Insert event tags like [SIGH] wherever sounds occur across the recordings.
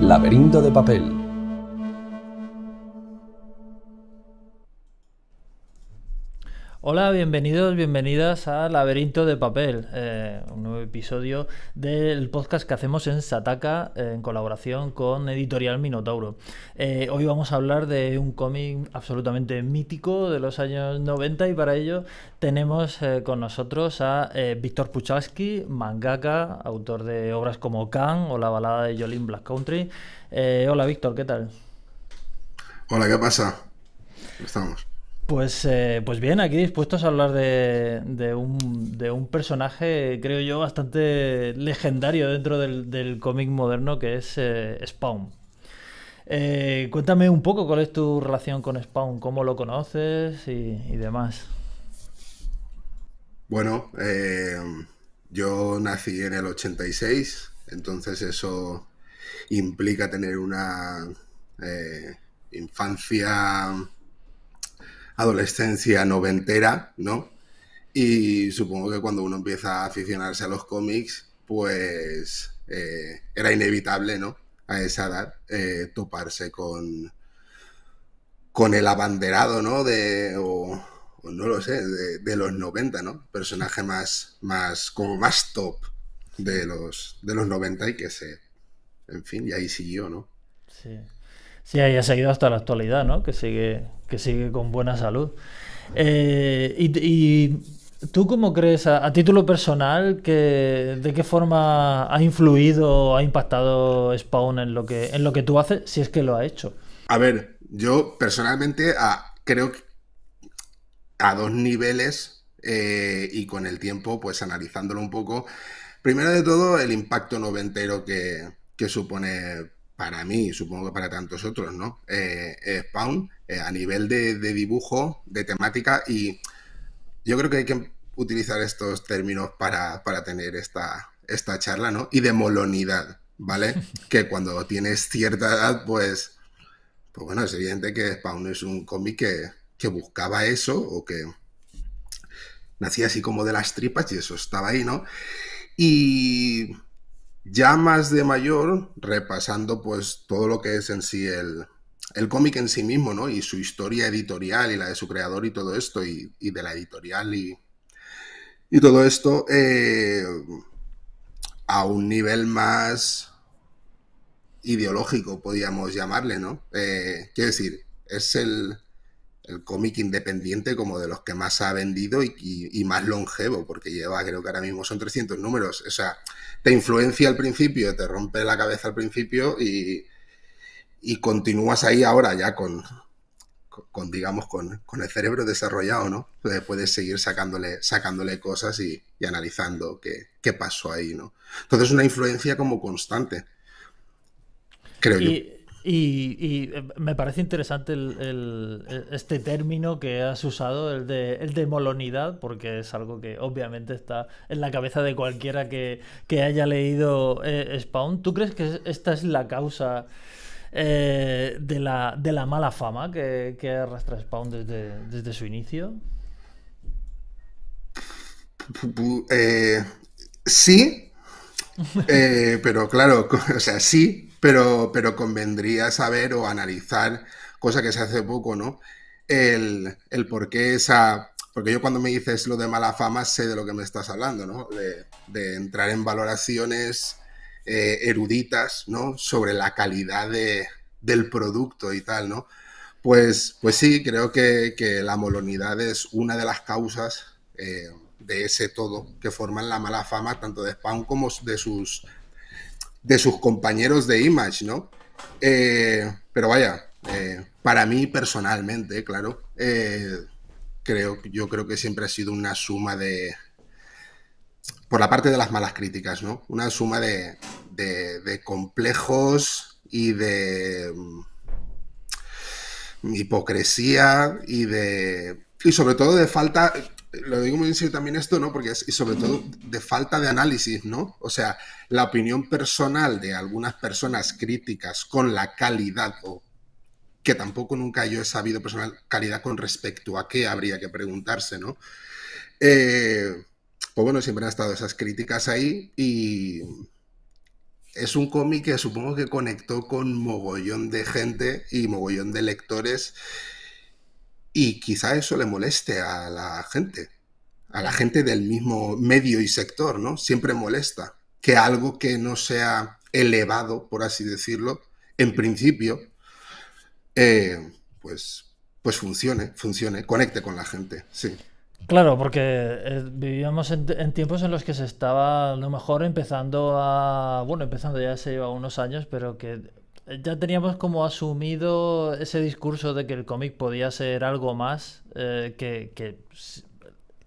Laberinto de papel Hola, bienvenidos, bienvenidas a Laberinto de Papel, eh, un nuevo episodio del podcast que hacemos en Sataka eh, en colaboración con Editorial Minotauro. Eh, hoy vamos a hablar de un cómic absolutamente mítico de los años 90 y para ello tenemos con nosotros a Víctor Puchalski, mangaka, autor de obras como Can o la balada de Jolín Black Country. hola Víctor, ¿qué tal? Hola, ¿qué pasa? estamos? Pues, eh, pues bien, aquí dispuestos a hablar de, un, de, un, personaje, creo yo, bastante legendario dentro del, cómic moderno que es eh, Spawn. Eh, cuéntame un poco cuál es tu relación con Spawn, cómo lo conoces y, y demás. Bueno, yo nací en el 86, entonces eso implica tener una infancia adolescencia noventera, ¿no? Y supongo que cuando uno empieza a aficionarse a los cómics, pues eh, era inevitable, ¿no? A esa edad, eh, toparse con, con el abanderado, ¿no? De, o, no lo sé, de, los 90, ¿no? Personaje más, más, como más top de los, de los 90 y que se, en fin, y ahí siguió, ¿no? Sí. Sí, ahí ha seguido hasta la actualidad, ¿no? Que sigue, que sigue con buena salud. Eh, y, tú cómo crees, a, título personal, que de qué forma ha influido, o ha impactado Spawn en lo que, en lo que tú haces, si es que lo ha hecho? A ver, yo personalmente creo que a dos niveles eh, y con el tiempo, pues analizándolo un poco. Primero de todo, el impacto noventero que, que supone para mí, supongo que para tantos otros, ¿no? Eh, eh, Spawn, eh, a nivel de, dibujo, de temática, y yo creo que hay que utilizar estos términos para, tener esta, esta charla, ¿no? Y de molonidad, ¿vale? [LAUGHS] que cuando tienes cierta edad, pues, pues bueno, es evidente que Spawn es un cómic que, que buscaba eso o que nacía así como de las tripas y eso estaba ahí, ¿no? Y ya más de mayor, repasando pues todo lo que es en sí el, el cómic en sí mismo, ¿no? Y su historia editorial y la de su creador y todo esto, y, y de la editorial y, y todo esto, eh, a un nivel más ideológico, podríamos llamarle, ¿no? Eh, quiere decir, es el, el cómic independiente como de los que más ha vendido y, más longevo, porque lleva, creo que ahora mismo son 300 números. O sea, te influencia al principio, te rompe la cabeza al principio y, y continúas ahí ahora ya con, con, digamos, con, con, el cerebro desarrollado, ¿no? puedes seguir sacándole, sacándole cosas y, analizando qué, qué pasó ahí, ¿no? Entonces una influencia como constante, creo yo. Y, eh, me parece interesante eh, este término que has usado, el de, molonidad, porque es algo que obviamente está en la cabeza de cualquiera que, haya leído eh, Spawn. ¿Tú crees que esta es la causa de, la, mala fama que, arrastra Spawn desde, su inicio? sí, pero claro, [LAUGHS] o sea, sí, pero, pero convendría saber o analizar, cosa que se hace poco, ¿no? El, el por qué esa... Porque yo cuando me dices lo de mala fama sé de lo que me estás hablando, ¿no? De, entrar en valoraciones eh, eruditas, ¿no? Sobre la calidad del producto y tal, ¿no? Pues, pues sí, creo que, que la molonidad es una de las causas eh, de ese todo que forman la mala fama tanto de Spawn como de sus de sus compañeros de Image, ¿no? Eh, pero vaya, eh, para mí personalmente, claro, eh, creo, yo creo que siempre ha sido una suma de, por la parte de las malas críticas, ¿no? Una suma de, complejos y de mm, hipocresía y de... Y sobre todo de falta, lo digo muy en serio también esto, ¿no? Porque es, y sobre todo de falta de análisis, ¿no? O sea, la opinión personal de algunas personas críticas con la calidad o que tampoco nunca yo he sabido personal calidad con respecto a qué habría que preguntarse, ¿no? Eh, pues bueno, siempre han estado esas críticas ahí y es un cómic que supongo que conectó con mogollón de gente y mogollón de lectores y quizá eso le moleste a la gente, a la gente del mismo medio y sector, ¿no? Siempre molesta que algo que no sea elevado, por así decirlo, en principio, eh, pues, pues funcione, funcione, conecte con la gente, sí. Claro, porque eh, vivíamos en, en, tiempos en los que se estaba a lo mejor empezando a, bueno, empezando ya se lleva unos años, pero que ya teníamos como asumido ese discurso de que el cómic podía ser algo más eh, que,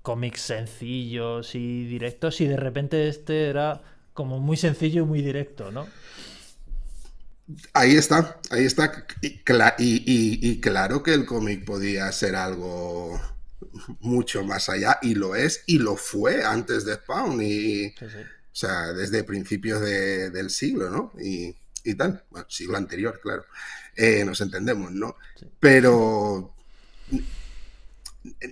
cómics sencillos y directos y de repente este era como muy sencillo y muy directo, ¿no? Ahí está, ahí está. Y, claro que el cómic podía ser algo mucho más allá y lo es y lo fue antes de Spawn y o sea, desde principios del siglo, ¿no? Y y tal. Bueno, siglo anterior, claro. Eh, nos entendemos, ¿no? Pero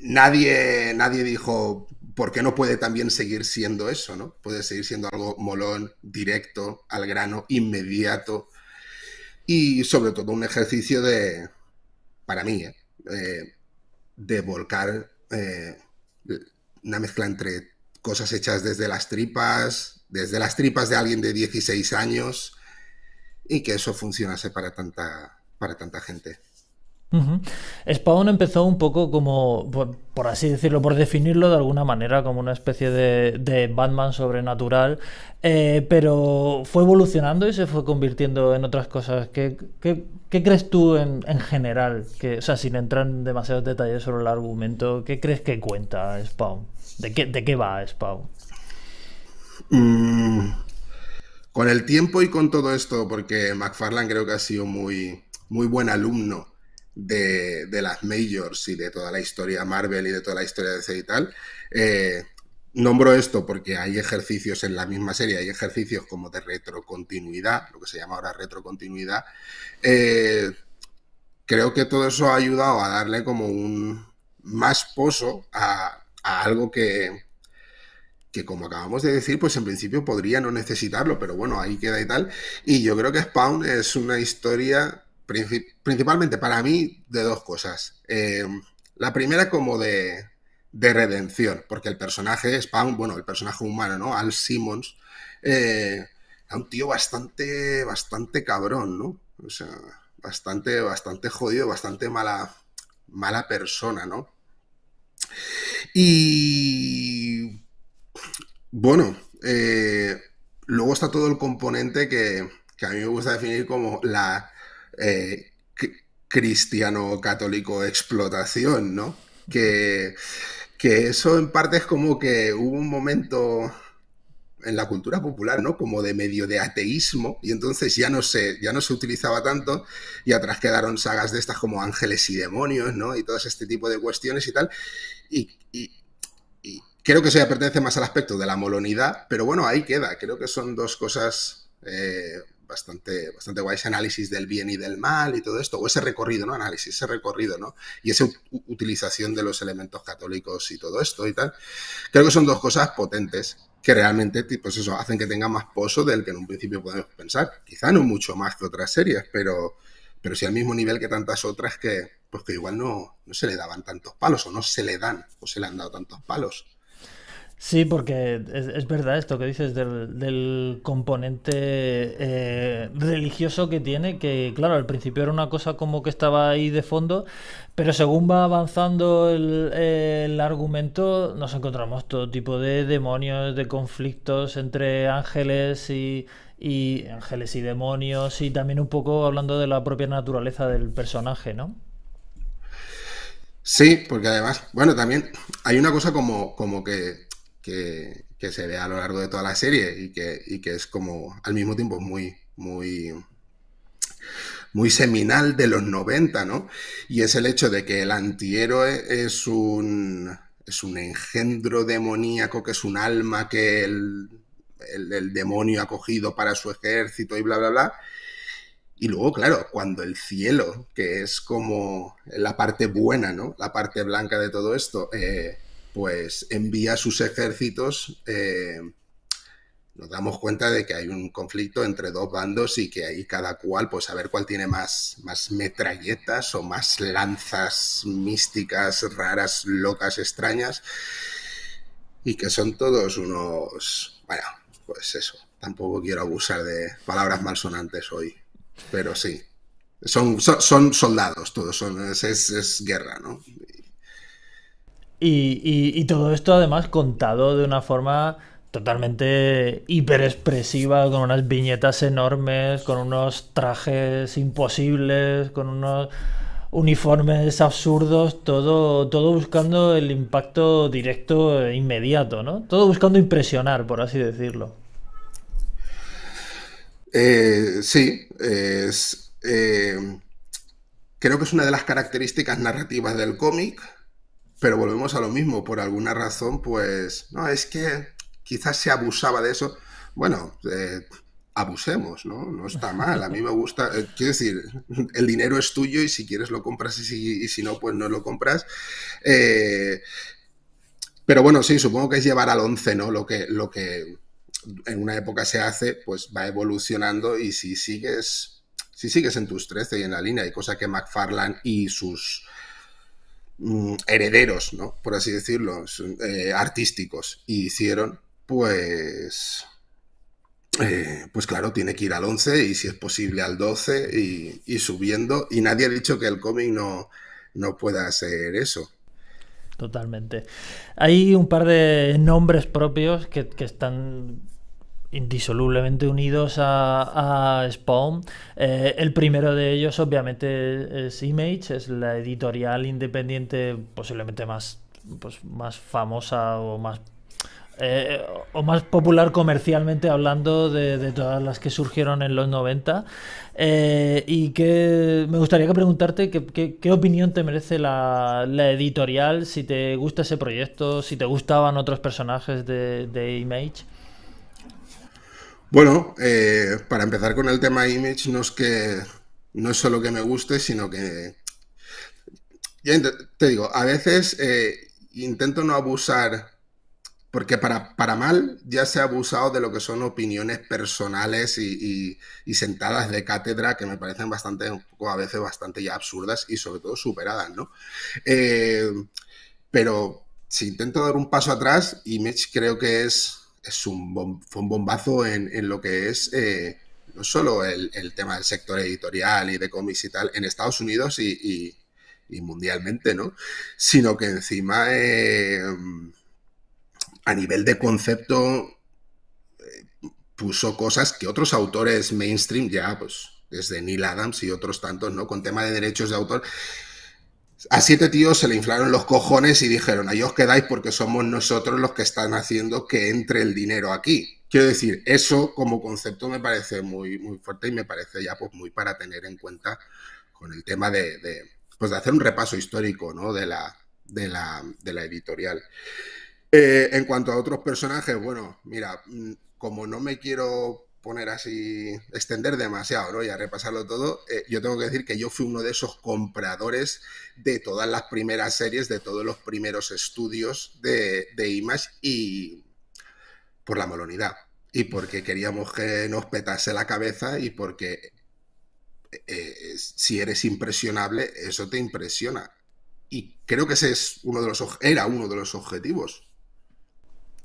nadie, nadie dijo, ¿por qué no puede también seguir siendo eso, ¿no? Puede seguir siendo algo molón, directo, al grano, inmediato. Y sobre todo un ejercicio de, para mí, ¿eh? Eh, de volcar una mezcla entre cosas hechas desde las tripas, desde las tripas de alguien de 16 años, y que eso funcionase para tanta, para tanta gente. Spawn empezó un poco como, por, así decirlo, por definirlo de alguna manera, como una especie de, Batman sobrenatural, eh, pero fue evolucionando y se fue convirtiendo en otras cosas. ¿Qué, crees tú en, general? o sea, sin entrar en demasiados detalles sobre el argumento, ¿qué crees que cuenta Spawn? ¿De qué, va Spawn? Mm, con el tiempo y con todo esto, porque McFarland creo que ha sido muy, muy buen alumno de, las majors y de toda la historia Marvel y de toda la historia de DC y tal. Eh, nombro esto porque hay ejercicios en la misma serie, hay ejercicios como de retrocontinuidad, lo que se llama ahora retrocontinuidad. Eh, creo que todo eso ha ayudado a darle como un más pozo a algo que, que como acabamos de decir, pues en principio podría no necesitarlo, pero bueno, ahí queda y tal. Y yo creo que Spawn es una historia principalmente para mí de dos cosas. Eh, la primera como de, de, redención, porque el personaje Spawn, bueno, el personaje humano, ¿no? Al Simmons, eh, un tío bastante, bastante cabrón, ¿no? O sea, bastante, bastante jodido, bastante mala, mala persona, ¿no? Y bueno, eh, luego está todo el componente que, a mí me gusta definir como la eh, cristiano-católico explotación, ¿no? Que, que eso en parte es como que hubo un momento en la cultura popular, ¿no? Como de medio de ateísmo, y entonces ya no se, ya no se utilizaba tanto, y atrás quedaron sagas de estas como ángeles y demonios, ¿no? Y todo este tipo de cuestiones y tal. y, Creo que eso ya pertenece más al aspecto de la molonidad, pero bueno, ahí queda. Creo que son dos cosas eh, bastante, bastante guays, análisis del bien y del mal y todo esto, o ese recorrido, ¿no? Análisis, ese recorrido, ¿no? Y esa utilización de los elementos católicos y todo esto y tal. Creo que son dos cosas potentes que realmente, pues eso, hacen que tenga más pozo del que en un principio podemos pensar. Quizá no mucho más que otras series, pero, pero sí al mismo nivel que tantas otras que, pues que igual no, no se le daban tantos palos, o no se le dan, o se le han dado tantos palos. Sí, porque es, verdad esto que dices del, componente eh, religioso que tiene, que claro, al principio era una cosa como que estaba ahí de fondo, pero según va avanzando el, argumento, nos encontramos todo tipo de demonios, de conflictos entre ángeles y, y ángeles y demonios, y también un poco hablando de la propia naturaleza del personaje, ¿no? Sí, porque además, bueno, también hay una cosa como, como que que, se ve a lo largo de toda la serie y que, que es como al mismo tiempo muy, muy, muy seminal de los 90, ¿no? Y es el hecho de que el antihéroe es un, es un engendro demoníaco, que es un alma que el, el, demonio ha cogido para su ejército y bla, bla, bla. Y luego, claro, cuando el cielo, que es como la parte buena, ¿no? La parte blanca de todo esto, eh, pues envía sus ejércitos, eh, nos damos cuenta de que hay un conflicto entre dos bandos y que ahí cada cual, pues a ver cuál tiene más, más metralletas o más lanzas místicas, raras, locas, extrañas, y que son todos unos, bueno, pues eso, tampoco quiero abusar de palabras malsonantes hoy, pero sí. Son, son, soldados todos, son, es, es guerra, ¿no? Y, todo esto además contado de una forma totalmente hiperexpresiva, con unas viñetas enormes, con unos trajes imposibles, con unos uniformes absurdos, todo, todo buscando el impacto directo e inmediato, ¿no? Todo buscando impresionar, por así decirlo. Eh, sí, eh, creo que es una de las características narrativas del cómic pero volvemos a lo mismo, por alguna razón, pues, no, es que quizás se abusaba de eso. Bueno, eh, abusemos, ¿no? No está mal. A mí me gusta, eh, quiero decir, el dinero es tuyo y si quieres lo compras y si, no, pues no lo compras. Eh, pero bueno, sí, supongo que es llevar al 11, ¿no? Lo que, lo que en una época se hace, pues va evolucionando y si sigues, si sigues en tus 13 y en la línea, hay cosa que McFarland y sus Mm, herederos, ¿no? Por así decirlo, eh, artísticos, y hicieron, pues... Eh, pues claro, tiene que ir al 11 y si es posible al 12 y, subiendo. Y nadie ha dicho que el cómic no, no pueda ser eso. Totalmente. Hay un par de nombres propios que, que están indisolublemente unidos a, Spawn. Eh, el primero de ellos, obviamente, es Image, es la editorial independiente posiblemente más, pues, más famosa o más eh, o más popular comercialmente hablando de, todas las que surgieron en los 90. Eh, y que me gustaría que preguntarte qué opinión te merece la, editorial, si te gusta ese proyecto, si te gustaban otros personajes de Image. Bueno, eh, para empezar con el tema Image, no es que no es solo que me guste, sino que ya te digo, a veces eh, intento no abusar, porque para, para mal ya se ha abusado de lo que son opiniones personales y, sentadas de cátedra que me parecen bastante, a veces bastante ya absurdas y sobre todo superadas, ¿no? Eh, pero si intento dar un paso atrás, Image creo que es es un fue un bombazo en, lo que es eh, no solo el, tema del sector editorial y de cómics y tal en Estados Unidos y, mundialmente, ¿no? Sino que encima eh, a nivel de concepto eh, puso cosas que otros autores mainstream ya, pues desde Neil Adams y otros tantos, ¿no? Con tema de derechos de autor, a siete tíos se le inflaron los cojones y dijeron, ahí os quedáis porque somos nosotros los que están haciendo que entre el dinero aquí. Quiero decir, eso como concepto me parece muy, muy fuerte y me parece ya pues, muy para tener en cuenta con el tema de, pues, de hacer un repaso histórico ¿no? de, la, de, la, editorial. Eh, en cuanto a otros personajes, bueno, mira, mm, como no me quiero poner así, extender demasiado, ¿no? Y a repasarlo todo, eh, yo tengo que decir que yo fui uno de esos compradores de todas las primeras series, de todos los primeros estudios de, de Image y por la molonidad Y porque queríamos que nos petase la cabeza y porque eh, si eres impresionable, eso te impresiona. Y creo que ese es uno de los, era uno de los objetivos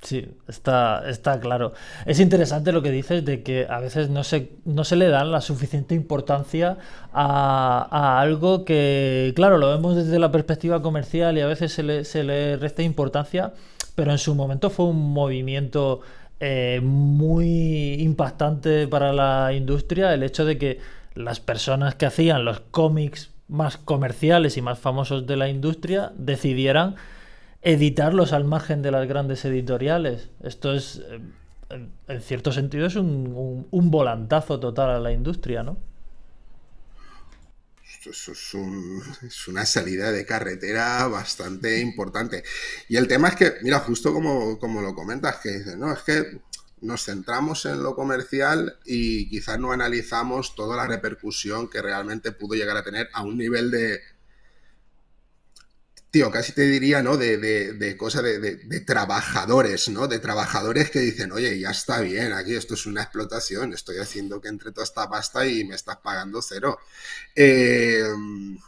Sí, está, está claro. Es interesante lo que dices de que a veces no se, le dan la suficiente importancia a, a, algo que, claro, lo vemos desde la perspectiva comercial y a veces se le, resta importancia, pero en su momento fue un movimiento eh, muy impactante para la industria el hecho de que las personas que hacían los cómics más comerciales y más famosos de la industria decidieran editarlos al margen de las grandes editoriales. Esto es, eh, en cierto sentido, es un, volantazo total a la industria, ¿no? Esto es, una salida de carretera bastante importante. Y el tema es que, mira, justo como, como lo comentas, que no, es que nos centramos en lo comercial y quizás no analizamos toda la repercusión que realmente pudo llegar a tener a un nivel de, tío, casi te diría, ¿no? De, de, de cosas de, trabajadores, ¿no? De trabajadores que dicen, oye, ya está bien, aquí esto es una explotación, estoy haciendo que entre toda esta pasta y me estás pagando cero. Em,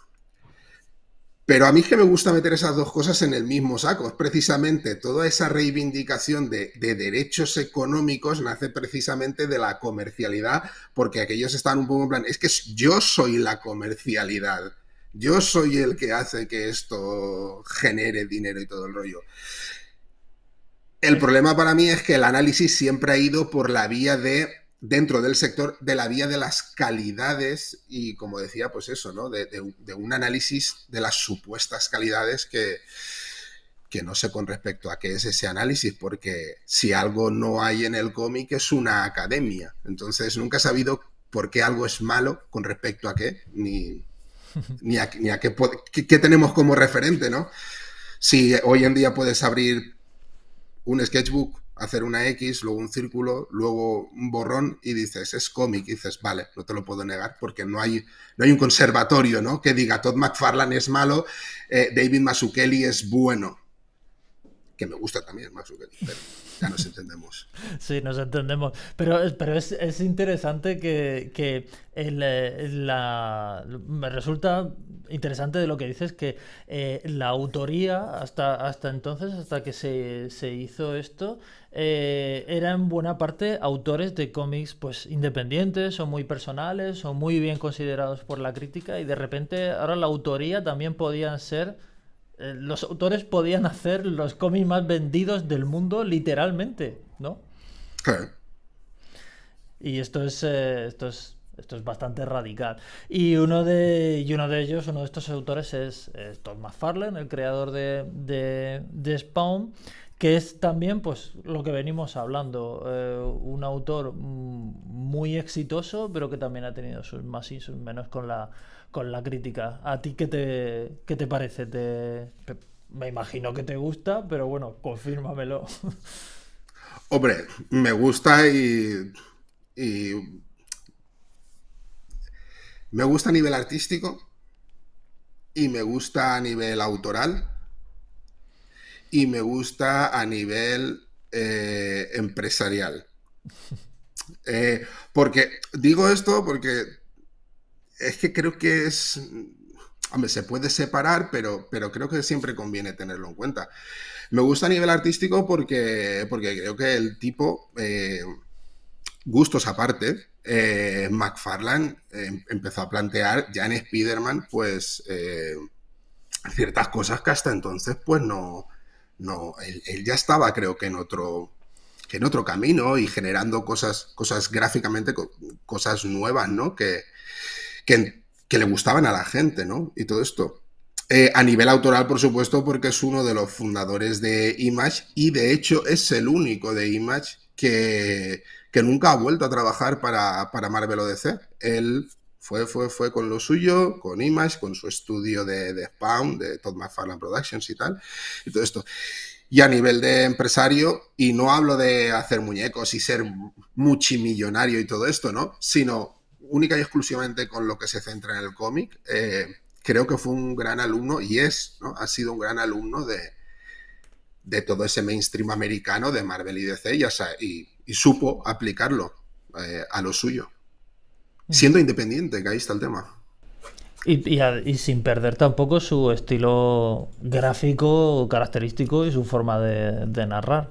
pero a mí es que me gusta meter esas dos cosas en el mismo saco. Es precisamente toda esa reivindicación de, de, derechos económicos nace precisamente de la comercialidad, porque aquellos están un poco en plan, es que yo soy la comercialidad. Yo soy el que hace que esto genere dinero y todo el rollo. El problema para mí es que el análisis siempre ha ido por la vía de, dentro del sector, de la vía de las calidades y, como decía, pues eso, ¿no? De, un análisis de las supuestas calidades que, que no sé con respecto a qué es ese análisis, porque si algo no hay en el cómic es una academia. Entonces nunca he sabido por qué algo es malo con respecto a qué, ni, [LAUGHS] ni a, qué, tenemos como referente, ¿no? Si hoy en día puedes abrir un sketchbook, hacer una X, luego un círculo, luego un borrón y dices, es cómic, dices, vale, no te lo puedo negar porque no hay, no hay un conservatorio, ¿no? Que diga, Todd McFarlane es malo, eh, David Mazzucchelli es bueno, me gusta también o que pero ya nos entendemos. [LAUGHS] Sí, nos entendemos. Pero, pero es, interesante que, eh, la, me resulta interesante de lo que dices que eh, la autoría hasta, hasta entonces, hasta que se, hizo esto, eh, eran buena parte autores de cómics pues independientes o muy personales o muy bien considerados por la crítica y de repente ahora la autoría también podían ser eh, los autores podían hacer los cómics más vendidos del mundo literalmente, ¿no? Y esto es, eh, esto es, esto es bastante radical. Y uno de, y uno de ellos, uno de estos autores es, tom Todd McFarlane, el creador de, de Spawn que es también pues lo que venimos hablando, eh, un autor mm, muy exitoso, pero que también ha tenido sus más y sus menos con la con la crítica. ¿A ti qué te, te parece? ¿Te, me imagino que te gusta, pero bueno, confírmamelo. [LAUGHS] Hombre, me gusta y, y me gusta a nivel artístico y me gusta a nivel autoral y me gusta a nivel eh, empresarial. [LAUGHS] Eh, porque digo esto porque es que creo que es, hombre, se puede separar, pero, pero creo que siempre conviene tenerlo en cuenta. Me gusta a nivel artístico porque, porque creo que el tipo, eh, gustos aparte, McFarlane empezó a plantear ya en Spider-Man, pues ciertas cosas que hasta entonces pues no, no, él, ya estaba creo que en otro, en otro camino y generando cosas, cosas gráficamente, cosas nuevas, ¿no? Que, que, le gustaban a la gente, ¿no? Y todo esto. Eh, a nivel autoral, por supuesto, porque es uno de los fundadores de Image y de hecho es el único de Image que, que nunca ha vuelto a trabajar para, para Marvel o Él fue, con lo suyo, con Image, con su estudio de, Spawn, de Todd McFarlane Productions y tal, y todo esto y a nivel de empresario, y no hablo de hacer muñecos y ser multimillonario y todo esto, ¿no? Sino única y exclusivamente con lo que se centra en el cómic, eh, creo que fue un gran alumno y es, ¿no? Ha sido un gran alumno de, de todo ese mainstream americano de Marvel y DC y, y, supo aplicarlo eh, a lo suyo. Mm. siendo independiente, que ahí está el tema. Y, sin perder tampoco su estilo gráfico característico y su forma de, narrar.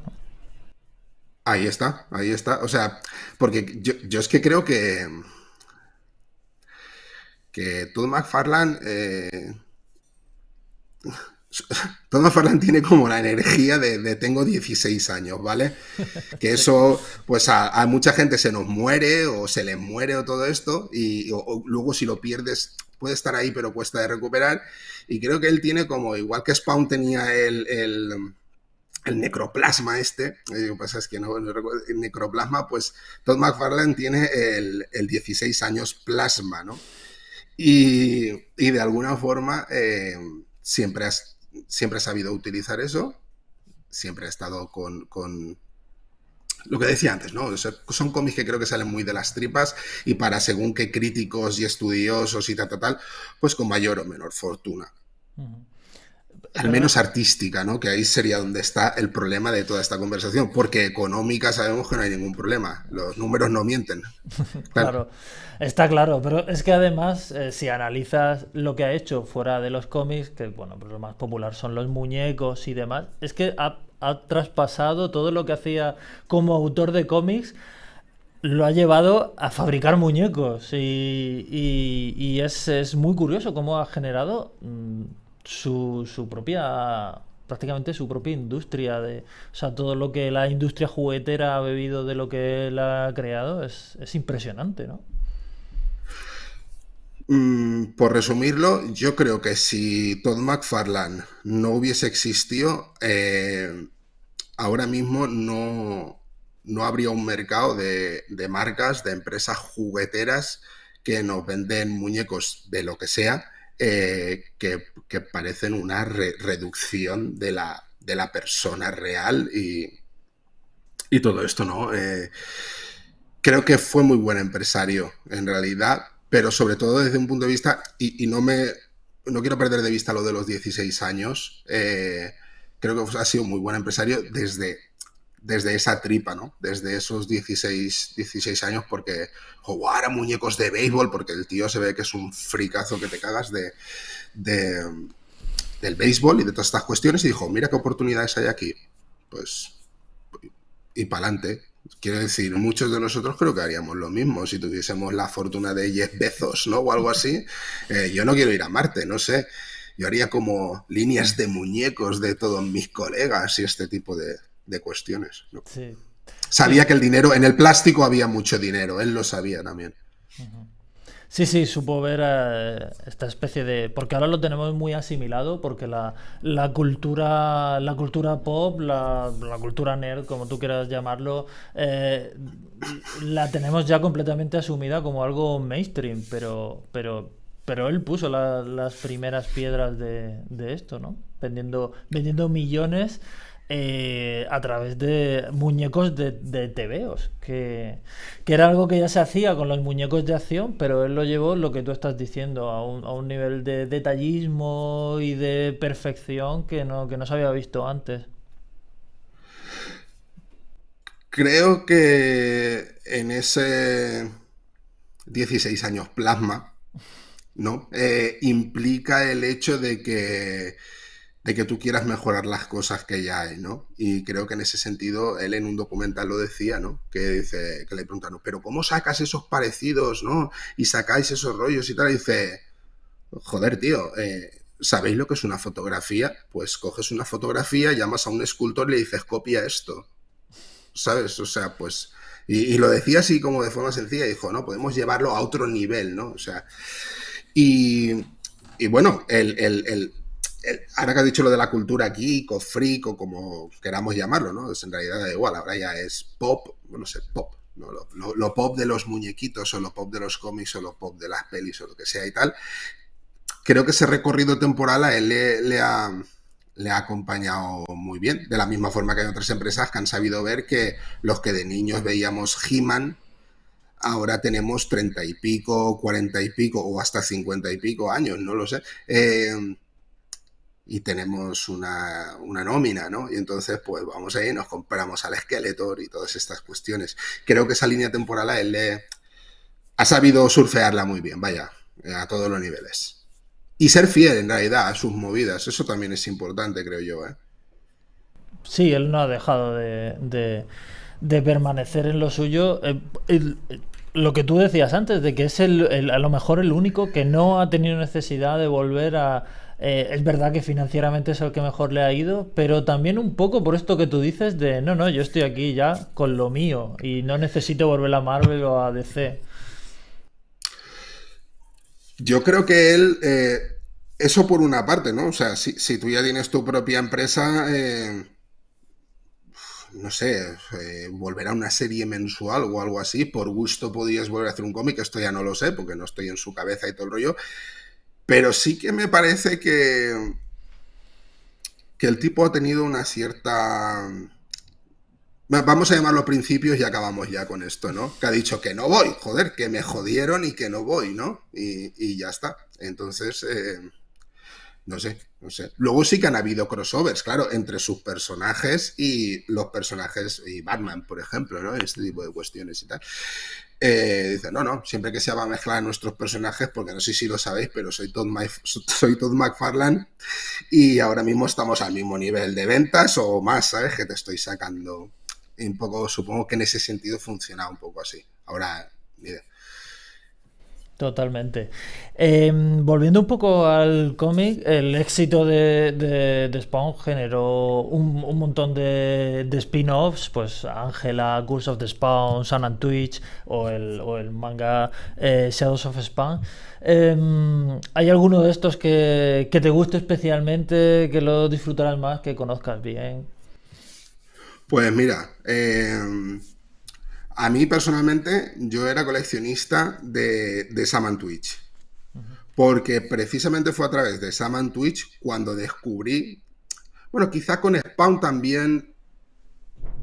Ahí está, ahí está. O sea, porque yo, es que creo que. que Todd mcfarland [LAUGHS] Tom Farland tiene como la energía de, tengo 16 años, ¿vale? [LAUGHS] Que eso, pues a, mucha gente se nos muere o se le muere o todo esto, y luego si lo pierdes puede estar ahí pero cuesta de recuperar. Y creo que él tiene como, igual que Spawn tenía el, necroplasma este, pues es que no, recuerdo, el necroplasma, pues Todd McFarlane tiene el, 16 años plasma, ¿no? Y, de alguna forma eh, siempre has siempre ha sabido utilizar eso, siempre he estado con, con lo que decía antes, ¿no? son cómics que creo que salen muy de las tripas y para según qué críticos y estudiosos y tal, tal, pues con mayor o menor fortuna menos artística, ¿no? Que ahí sería donde está el problema de toda esta conversación, porque económica sabemos que no hay ningún problema, los números no mienten. [LAUGHS] Claro, está claro, pero es que además, eh, si analizas lo que ha hecho fuera de los cómics, que bueno, pues lo más popular son los muñecos y demás, es que ha, traspasado todo lo que hacía como autor de cómics lo ha llevado a fabricar muñecos y, es, es, muy curioso cómo ha generado mm, su, propia prácticamente su propia industria de o sea todo lo que la industria juguetera ha bebido de lo que él ha creado es, impresionante no mm, por resumirlo yo creo que si Todd McFarland no hubiese existido eh, ahora mismo no no habría un mercado de, de marcas de empresas jugueteras que nos venden muñecos de lo que sea eh, que, parecen una reducción de la, de la, persona real y, todo esto, ¿no? Eh, creo que fue muy buen empresario, en realidad, pero sobre todo desde un punto de vista, y, no me no quiero perder de vista lo de los 16 años, eh, creo que ha sido muy buen empresario desde desde esa tripa, ¿no? Desde esos 16, años, porque jugar a muñecos de béisbol, porque el tío se ve que es un fricazo que te cagas de, del béisbol y de todas estas cuestiones, y dijo, mira qué oportunidades hay aquí. Pues, y para adelante. Quiero decir, muchos de nosotros creo que haríamos lo mismo si tuviésemos la fortuna de 10 Bezos, ¿no? O algo así. Eh, yo no quiero ir a Marte, no sé. Yo haría como líneas de muñecos de todos mis colegas y este tipo de, de cuestiones. Sí. Sabía que el dinero, en el plástico había mucho dinero, él lo sabía también. Sí, sí, supo ver eh, esta especie de. Porque ahora lo tenemos muy asimilado, porque la, la cultura. La cultura pop, la, la, cultura nerd, como tú quieras llamarlo, eh, la tenemos ya completamente asumida como algo mainstream. Pero. Pero, pero él puso las primeras piedras de, de esto, ¿no? Vendiendo, vendiendo millones eh, a través de muñecos de, TVOs que, era algo que ya se hacía con los muñecos de acción, pero él lo llevó, lo que tú estás diciendo, a un, nivel de detallismo y de perfección que no, se había visto antes. Creo que en ese 16 años plasma, ¿no? Eh, implica el hecho de que de que tú quieras mejorar las cosas que ya hay, ¿no? Y creo que en ese sentido él en un documental lo decía, ¿no? Que dice, que le preguntaron, pero ¿cómo sacas esos parecidos, ¿no? Y sacáis esos rollos y tal, y dice, joder, tío, eh, ¿sabéis lo que es una fotografía? Pues coges una fotografía, llamas a un escultor y le dices, copia esto, ¿sabes? O sea, pues... Y, lo decía así como de forma sencilla, dijo, no, podemos llevarlo a otro nivel, ¿no? O sea... Y, y bueno, el, el ahora que has dicho lo de la cultura geek o freak o como queramos llamarlo, ¿no? en realidad da igual, ahora ya es pop, no sé, pop, ¿no? Lo, pop de los muñequitos o lo pop de los cómics o lo pop de las pelis o lo que sea y tal. Creo que ese recorrido temporal a él le, ha, le ha acompañado muy bien, de la misma forma que hay otras empresas que han sabido ver que los que de niños veíamos He-Man, ahora tenemos treinta y pico, cuarenta y pico o hasta cincuenta y pico años, no lo sé. Eh, y tenemos una, una, nómina, ¿no? Y entonces, pues vamos ahí, nos compramos al Skeletor y todas estas cuestiones. Creo que esa línea temporal a él le... ha sabido surfearla muy bien, vaya, a todos los niveles. Y ser fiel, en realidad, a sus movidas, eso también es importante, creo yo, ¿eh? Sí, él no ha dejado de, permanecer en lo suyo. Eh, lo que tú decías antes, de que es a lo mejor el único que no ha tenido necesidad de volver a, eh, es verdad que financieramente es el que mejor le ha ido, pero también un poco por esto que tú dices de, no, no, yo estoy aquí ya con lo mío y no necesito volver a Marvel o a DC. Yo creo que él, eh, eso por una parte, ¿no? O sea, si, tú ya tienes tu propia empresa, eh, no sé, volver a una serie mensual o algo así, por gusto podías volver a hacer un cómic, esto ya no lo sé, porque no estoy en su cabeza y todo el rollo pero sí que me parece que, que el tipo ha tenido una cierta... Vamos a llamar los principios y acabamos ya con esto, ¿no? Que ha dicho que no voy, joder, que me jodieron y que no voy, ¿no? Y, ya está. Entonces... Eh, no sé, no sé. Luego sí que han habido crossovers, claro, entre sus personajes y los personajes y Batman, por ejemplo, ¿no? Este tipo de cuestiones y tal. Eh, dice, no, no, siempre que se va a mezclar nuestros personajes, porque no sé si lo sabéis, pero soy Todd, [LAUGHS] soy Todd McFarlane y ahora mismo estamos al mismo nivel de ventas o más, ¿sabes? Que te estoy sacando. un poco, supongo que en ese sentido funciona un poco así. Ahora, mire Totalmente. Eh, volviendo un poco al cómic, el éxito de, de, Spawn generó un, montón de, spin-offs, pues Angela, Curse of the Spawn, Sun and Twitch o el, manga eh, Shadows of Spawn. Em, ¿Hay alguno de estos que, te guste especialmente, que lo disfrutarás más, que conozcas bien? Pues mira, em, a mí personalmente, yo era coleccionista de, de Twitch. Porque precisamente fue a través de Saman Twitch cuando descubrí. Bueno, quizá con Spawn también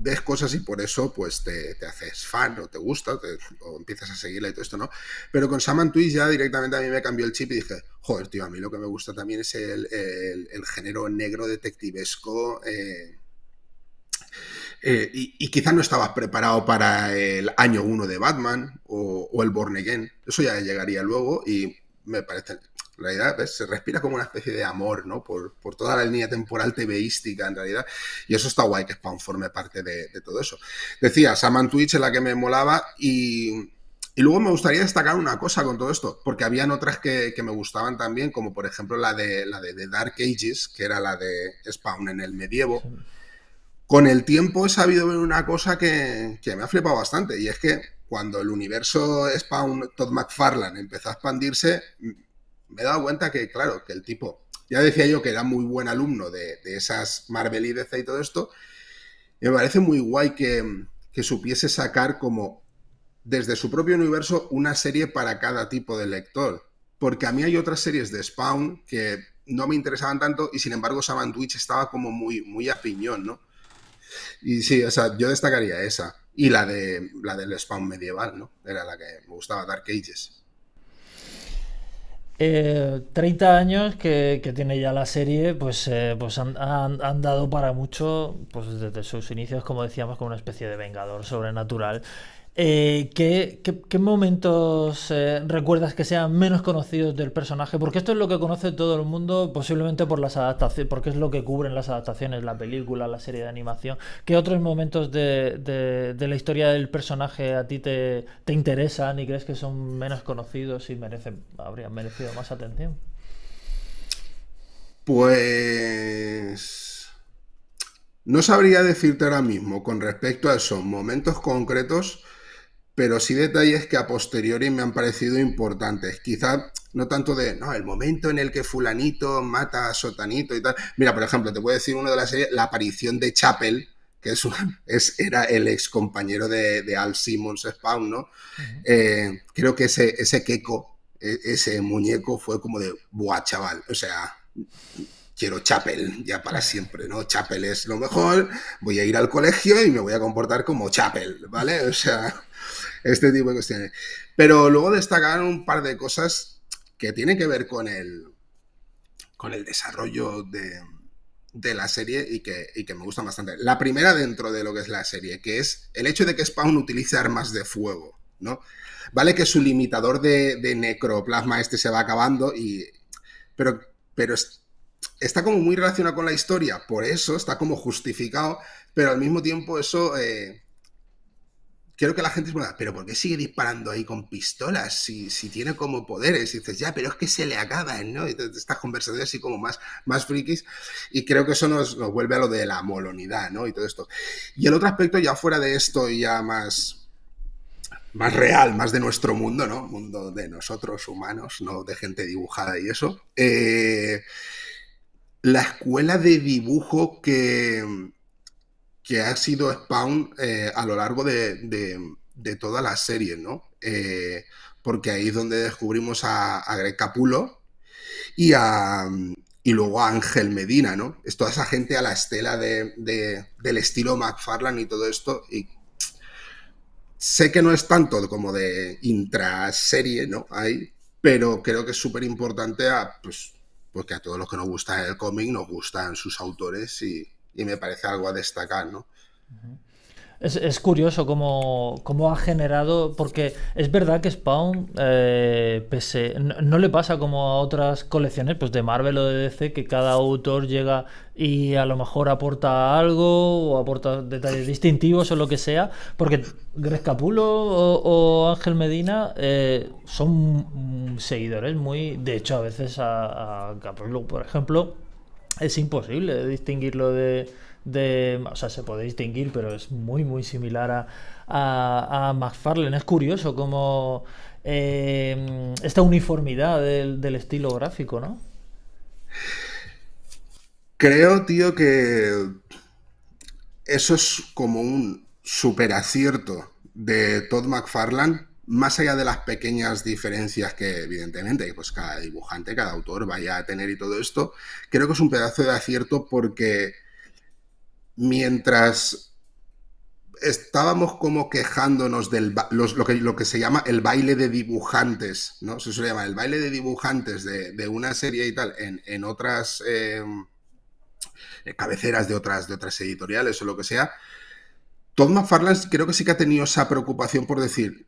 ves cosas y por eso pues te, haces fan o te gusta o, empiezas a seguirla y todo esto, ¿no? Pero con Saman Twitch ya directamente a mí me cambió el chip y dije, joder, tío, a mí lo que me gusta también es el, el, el género negro detectivesco. Eh, eh, y, quizás no estabas preparado para el año 1 de Batman o, el Born Again. Eso ya llegaría luego y me parece, en realidad, se respira como una especie de amor, ¿no? Por, toda la línea temporal TVística en realidad. Y eso está guay que Spawn forme parte de, todo eso. Decía, Saman Twitch es la que me molaba y... luego me gustaría destacar una cosa con todo esto, porque habían otras que, me gustaban también, como por ejemplo la de, la de Dark Ages, que era la de Spawn en el medievo con el tiempo he sabido ver una cosa que, me ha flipado bastante y es que cuando el universo Spawn Todd McFarlane empezó a expandirse, mm, me he dado cuenta que, claro, que el tipo, ya decía yo que era muy buen alumno de, esas Marvel y y todo esto, me parece muy guay que, supiese sacar como desde su propio universo una serie para cada tipo de lector. Porque a mí hay otras series de Spawn que no me interesaban tanto y sin embargo Saban Twitch estaba como muy, muy a piñón, ¿no? Y sí, o sea, yo destacaría esa. Y la de la del spawn medieval, ¿no? Era la que me gustaba, Dark Ages. 30 eh, años que, tiene ya la serie, pues, eh, pues han, dado para mucho, pues desde sus inicios, como decíamos, como una especie de vengador sobrenatural eh, ¿qué, momentos eh, recuerdas que sean menos conocidos del personaje? Porque esto es lo que conoce todo el mundo, posiblemente por las adaptaciones, porque es lo que cubren las adaptaciones, la película, la serie de animación. ¿Qué otros momentos de, la historia del personaje a ti te, te, interesan y crees que son menos conocidos y merecen, habrían merecido más atención? Pues. No sabría decirte ahora mismo con respecto a esos momentos concretos pero sí detalles que a posteriori me han parecido importantes. Quizá no tanto de, no, el momento en el que fulanito mata a sotanito y tal. Mira, por ejemplo, te puedo decir uno de las series, la aparición de Chapel, que es, es, era el ex compañero de, Al Simmons Spawn, ¿no? Eh, creo que ese, ese e, ese muñeco fue como de, buah, chaval, o sea, quiero Chapel ya para siempre, ¿no? Chapel es lo mejor, voy a ir al colegio y me voy a comportar como Chapel, ¿vale? O sea este tipo de cuestiones. Pero luego destacaron un par de cosas que tienen que ver con el, con el desarrollo de, de la serie y que, y que me gustan bastante. La primera dentro de lo que es la serie, que es el hecho de que Spawn utilice armas de fuego, ¿no? Vale que su limitador de, de necroplasma este se va acabando y... Pero, pero está como muy relacionado con la historia, por eso está como justificado, pero al mismo tiempo eso eh, quiero que la gente se pero ¿por qué sigue disparando ahí con pistolas si, si tiene como poderes? Y dices, ya, pero es que se le acaban, ¿no? Y estas conversaciones así como más, más frikis. Y creo que eso nos, vuelve a lo de la molonidad, ¿no? Y todo esto. Y el otro aspecto, ya fuera de esto, ya más, más real, más de nuestro mundo, ¿no? Mundo de nosotros humanos, no de gente dibujada y eso. Eh, la escuela de dibujo que que ha sido Spawn eh, a lo largo de, toda la serie, ¿no? Eh, porque ahí es donde descubrimos a, Greg Capulo y, luego a Ángel Medina, ¿no? Es toda esa gente a la estela del estilo McFarlane y todo esto. sé que no es tanto como de intraserie, ¿no? pero creo que es súper importante pues, porque a todos los que nos gusta el cómic nos gustan sus autores y, y me parece algo a destacar, ¿no? Es, curioso cómo, ha generado, porque es verdad que Spawn, eh, pese, no, le pasa como a otras colecciones pues de Marvel o de DC, que cada autor llega y a lo mejor aporta algo o aporta detalles distintivos o lo que sea, porque Greg Capulo o, Ángel Medina eh, son mm, seguidores muy, de hecho a veces a, a Capulo, por ejemplo, es imposible distinguirlo de, o sea, se puede distinguir, pero es muy, muy similar a, a, McFarlane. Es curioso como eh, esta uniformidad del, estilo gráfico, ¿no? Creo, tío, que eso es como un superacierto de Todd McFarlane más allá de las pequeñas diferencias que evidentemente pues cada dibujante, cada autor vaya a tener y todo esto, creo que es un pedazo de acierto porque mientras estábamos como quejándonos del lo, que, se llama el baile de dibujantes, ¿no? Se suele llamar el baile de dibujantes de, una serie y tal en, otras eh, cabeceras de otras, de otras editoriales o lo que sea. Todd McFarlane creo que sí que ha tenido esa preocupación por decir,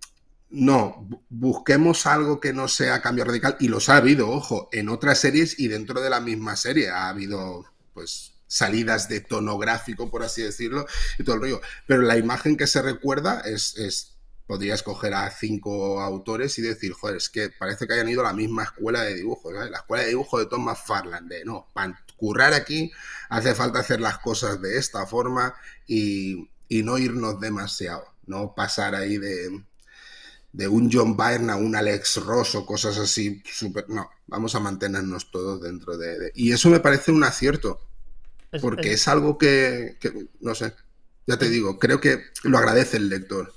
no, busquemos algo que no sea cambio radical, y los ha habido, ojo, en otras series y dentro de la misma serie ha habido, pues, salidas de tono gráfico, por así decirlo, y todo el rollo. Pero la imagen que se recuerda es, es escoger a cinco autores y decir, joder, es que parece que hayan ido a la misma escuela de dibujo, la escuela de dibujo de Thomas Farland, de no, para currar aquí hace falta hacer las cosas de esta forma y, y no irnos demasiado, no pasar ahí de de un John Byrne a un Alex Ross o cosas así, super, no, vamos a mantenernos todos dentro de, Y eso me parece un acierto, porque es, algo que, no sé, ya te digo, creo que lo agradece el lector.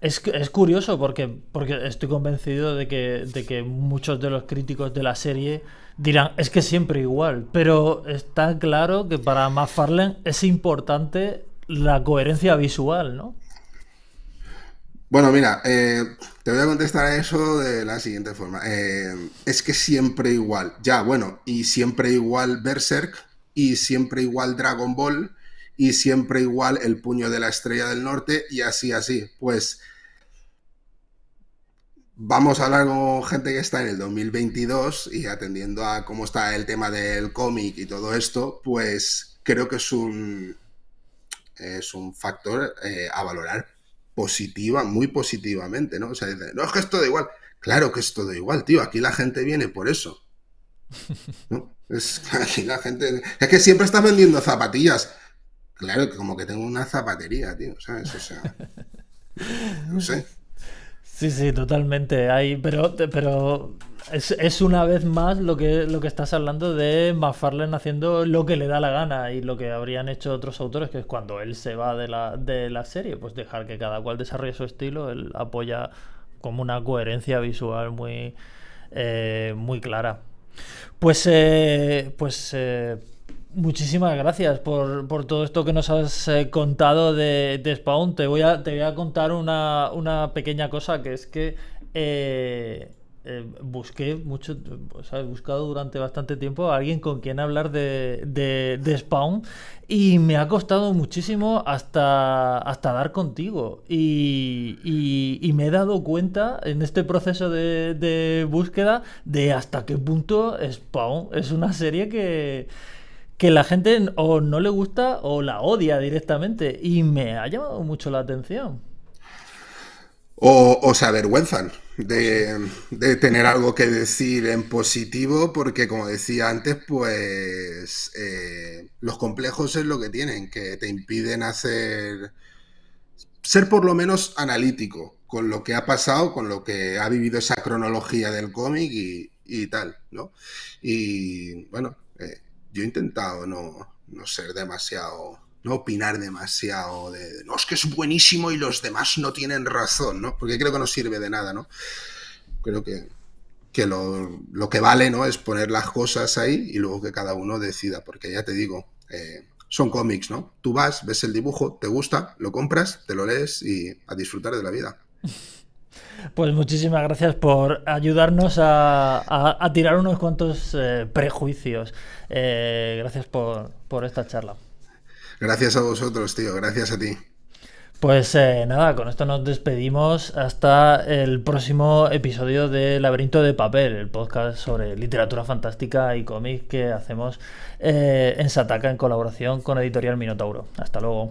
Es, es curioso porque, porque estoy convencido de que, de que muchos de los críticos de la serie dirán, es que siempre igual, pero está claro que para McFarlane es importante la coherencia visual, ¿no? Bueno, mira, eh, te voy a contestar a eso de la siguiente forma. Eh, es que siempre igual, ya, bueno, y siempre igual Berserk, y siempre igual Dragon Ball, y siempre igual el puño de la estrella del norte, y así, así. Pues vamos a hablar con gente que está en el 2022 y atendiendo a cómo está el tema del cómic y todo esto, pues creo que es un, es un factor eh, a valorar positiva, muy positivamente, ¿no? O sea, dice, no, es que es todo igual. Claro que es todo igual, tío. Aquí la gente viene por eso. [LAUGHS] Es, aquí la gente. Es que siempre está vendiendo zapatillas. Claro como que tengo una zapatería, tío, ¿sabes? O sea. No sé. [LAUGHS] Sí, sí, totalmente. Hay, pero, pero es, una vez más lo que, lo que estás hablando de McFarlane haciendo lo que le da la gana y lo que habrían hecho otros autores, que es cuando él se va de la, serie, pues dejar que cada cual desarrolle su estilo, él apoya como una coherencia visual muy, eh, muy clara. Pues, eh, pues eh, muchísimas gracias por, todo esto que nos has contado de, Spawn. Te voy a, te voy a contar una, una pequeña cosa que es que eh, busqué mucho, o pues, he buscado durante bastante tiempo a alguien con quien hablar de, Spawn y me ha costado muchísimo hasta, hasta dar contigo. Y, me he dado cuenta en este proceso de, búsqueda de hasta qué punto Spawn es una serie que la gente o no le gusta o la odia directamente. Y me ha llamado mucho la atención. o se avergüenzan. Pues de, tener algo que decir en positivo, porque como decía antes, pues eh, los complejos es lo que tienen, que te impiden hacer, ser por lo menos analítico con lo que ha pasado, con lo que ha vivido esa cronología del cómic y, tal, ¿no? Y bueno, eh, yo he intentado no, no ser demasiado no opinar demasiado de, no, es que es buenísimo y los demás no tienen razón, ¿no? Porque creo que no sirve de nada, ¿no? Creo que, lo, que vale, ¿no? Es poner las cosas ahí y luego que cada uno decida, porque ya te digo, eh, son cómics, ¿no? Tú vas, ves el dibujo, te gusta, lo compras, te lo lees y a disfrutar de la vida. [LAUGHS] Pues muchísimas gracias por ayudarnos a, tirar unos cuantos eh, prejuicios. Eh, gracias por esta charla. Gracias a vosotros, tío, gracias a ti. Pues eh, nada, con esto nos despedimos hasta el próximo episodio de Laberinto de Papel, el podcast sobre literatura fantástica y cómics que hacemos eh, en Sataka en colaboración con Editorial Minotauro. Hasta luego.